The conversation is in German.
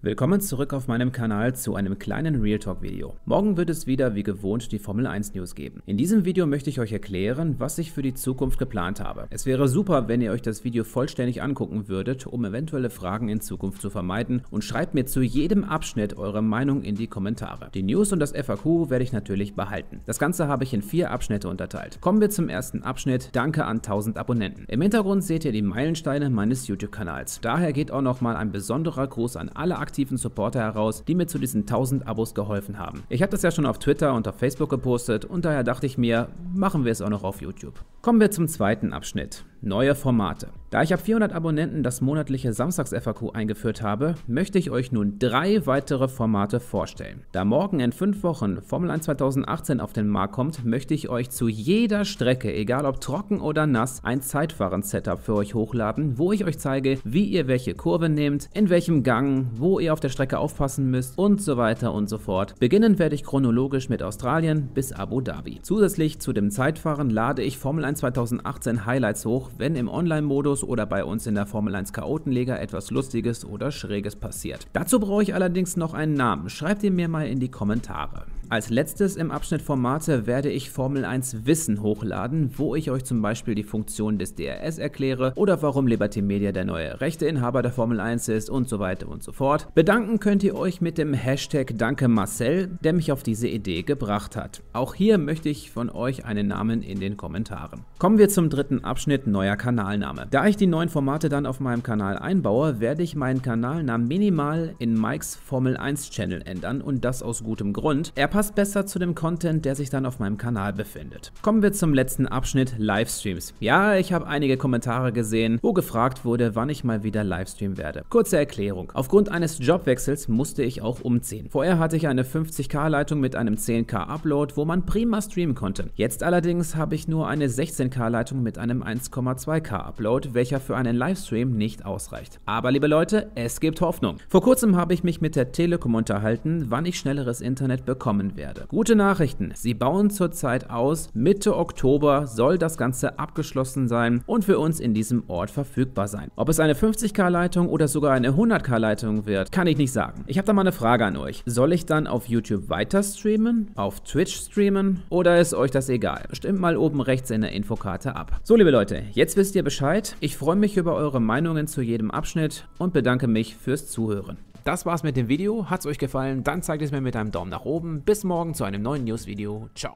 Willkommen zurück auf meinem Kanal zu einem kleinen Real Talk Video. Morgen wird es wieder wie gewohnt die Formel 1 News geben. In diesem Video möchte ich euch erklären, was ich für die Zukunft geplant habe. Es wäre super, wenn ihr euch das Video vollständig angucken würdet, um eventuelle Fragen in Zukunft zu vermeiden und schreibt mir zu jedem Abschnitt eure Meinung in die Kommentare. Die News und das FAQ werde ich natürlich behalten. Das Ganze habe ich in vier Abschnitte unterteilt. Kommen wir zum ersten Abschnitt. Danke an 1000 Abonnenten. Im Hintergrund seht ihr die Meilensteine meines YouTube-Kanals. Daher geht auch nochmal ein besonderer Gruß an alle Aktivisten aktiven Supporter heraus, die mir zu diesen 1000 Abos geholfen haben. Ich habe das ja schon auf Twitter und auf Facebook gepostet und daher dachte ich mir, machen wir es auch noch auf YouTube. Kommen wir zum zweiten Abschnitt. Neue Formate. Da ich ab 400 Abonnenten das monatliche Samstags-FAQ eingeführt habe, möchte ich euch nun drei weitere Formate vorstellen. Da morgen in fünf Wochen Formel 1 2018 auf den Markt kommt, möchte ich euch zu jeder Strecke, egal ob trocken oder nass, ein Zeitfahren-Setup für euch hochladen, wo ich euch zeige, wie ihr welche Kurve nehmt, in welchem Gang, wo ihr auf der Strecke aufpassen müsst und so weiter und so fort. Beginnen werde ich chronologisch mit Australien bis Abu Dhabi. Zusätzlich zu dem Zeitfahren lade ich Formel 1 2018 Highlights hoch, wenn im Online-Modus oder bei uns in der Formel 1 Chaotenleger etwas Lustiges oder Schräges passiert. Dazu brauche ich allerdings noch einen Namen. Schreibt ihn mir mal in die Kommentare. Als letztes im Abschnitt Formate werde ich Formel 1 Wissen hochladen, wo ich euch zum Beispiel die Funktion des DRS erkläre oder warum Liberty Media der neue Rechteinhaber der Formel 1 ist und so weiter und so fort. Bedanken könnt ihr euch mit dem Hashtag Danke Marcel, der mich auf diese Idee gebracht hat. Auch hier möchte ich von euch einen Namen in den Kommentaren. Kommen wir zum dritten Abschnitt neuer Kanalname. Da ich die neuen Formate dann auf meinem Kanal einbaue, werde ich meinen Kanalnamen minimal in Mikes Formel 1 Channel ändern und das aus gutem Grund. Er passt besser zu dem Content, der sich dann auf meinem Kanal befindet. Kommen wir zum letzten Abschnitt Livestreams. Ja, ich habe einige Kommentare gesehen, wo gefragt wurde, wann ich mal wieder Livestream werde. Kurze Erklärung. Aufgrund eines Jobwechsels musste ich auch umziehen. Vorher hatte ich eine 50k Leitung mit einem 10k Upload, wo man prima streamen konnte. Jetzt allerdings habe ich nur eine 16k Leitung mit einem 1,2k Upload, welcher für einen Livestream nicht ausreicht. Aber liebe Leute, es gibt Hoffnung. Vor kurzem habe ich mich mit der Telekom unterhalten, wann ich schnelleres Internet bekommen fahren werde. Gute Nachrichten, sie bauen zurzeit aus. Mitte Oktober soll das Ganze abgeschlossen sein und für uns in diesem Ort verfügbar sein. Ob es eine 50k-Leitung oder sogar eine 100k-Leitung wird, kann ich nicht sagen. Ich habe da mal eine Frage an euch. Soll ich dann auf YouTube weiter streamen, auf Twitch streamen oder ist euch das egal? Stimmt mal oben rechts in der Infokarte ab. So, liebe Leute, jetzt wisst ihr Bescheid. Ich freue mich über eure Meinungen zu jedem Abschnitt und bedanke mich fürs Zuhören das war's mit dem Video. Hat's euch gefallen? Dann zeigt es mir mit einem Daumen nach oben. Bis morgen zu einem neuen News-Video. Ciao.